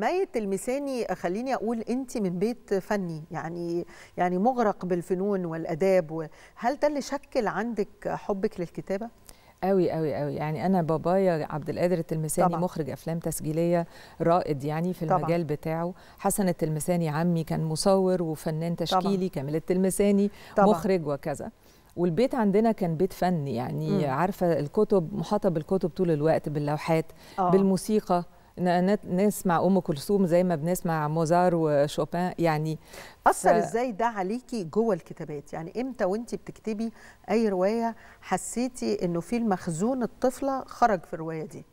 حماية التلمساني خليني اقول انت من بيت فني يعني يعني مغرق بالفنون والاداب هل ده اللي شكل عندك حبك للكتابه قوي قوي قوي يعني انا بابايا عبد القادر التلمساني طبعا. مخرج افلام تسجيليه رائد يعني في المجال طبعا. بتاعه حسن التلمساني عمي كان مصور وفنان تشكيلي طبعا. كامل التلمساني طبعا. مخرج وكذا والبيت عندنا كان بيت فني يعني م. عارفه الكتب محاطه بالكتب طول الوقت باللوحات آه. بالموسيقى نسمع ام كلثوم زي ما بنسمع موزار وشوبان يعني اثر ف... ازاي ده عليكي جوه الكتابات يعني امتى وانت بتكتبي اي روايه حسيتي انه في المخزون الطفله خرج في الروايه دي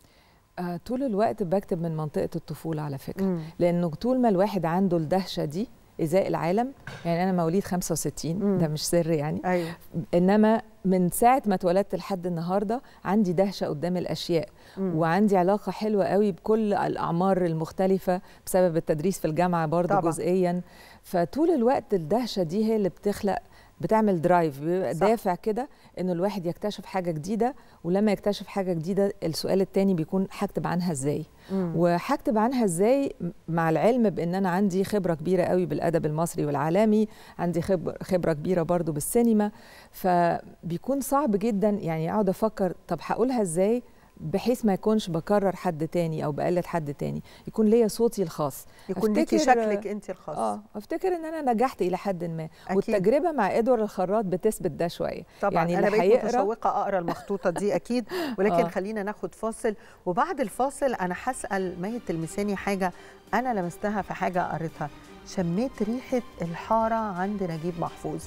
آه، طول الوقت بكتب من منطقه الطفوله على فكره مم. لانه طول ما الواحد عنده الدهشه دي ازاء العالم يعني انا مواليد 65 مم. ده مش سر يعني أيوة. انما من ساعه ما اتولدت لحد النهارده عندي دهشه قدام الاشياء م. وعندي علاقه حلوه قوي بكل الاعمار المختلفه بسبب التدريس في الجامعه برضه جزئيا فطول الوقت الدهشه دي هي اللي بتخلق بتعمل درايف بيبقى دافع كده انه الواحد يكتشف حاجه جديده ولما يكتشف حاجه جديده السؤال الثاني بيكون هكتب عنها ازاي وهكتب عنها ازاي مع العلم بان انا عندي خبره كبيره قوي بالادب المصري والعالمي عندي خبره كبيره برضو بالسينما فبيكون صعب جدا يعني اقعد افكر طب هقولها ازاي بحيث ما يكونش بكرر حد تاني او بقلد حد تاني يكون ليا صوتي الخاص يكون ليكي شكلك انت الخاص اه افتكر ان انا نجحت الى حد ما أكيد. والتجربه مع ادوار الخراط بتثبت ده شويه طبعا يعني انا بقيت حيقرأ... متشوقه اقرا المخطوطه دي اكيد ولكن آه. خلينا ناخد فاصل وبعد الفاصل انا هسال ماهي التلمساني حاجه انا لمستها في حاجه قريتها شميت ريحه الحاره عند نجيب محفوظ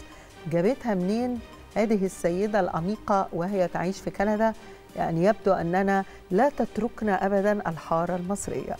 جابتها منين هذه السيده الانيقه وهي تعيش في كندا يعني يبدو أننا لا تتركنا أبدا الحارة المصرية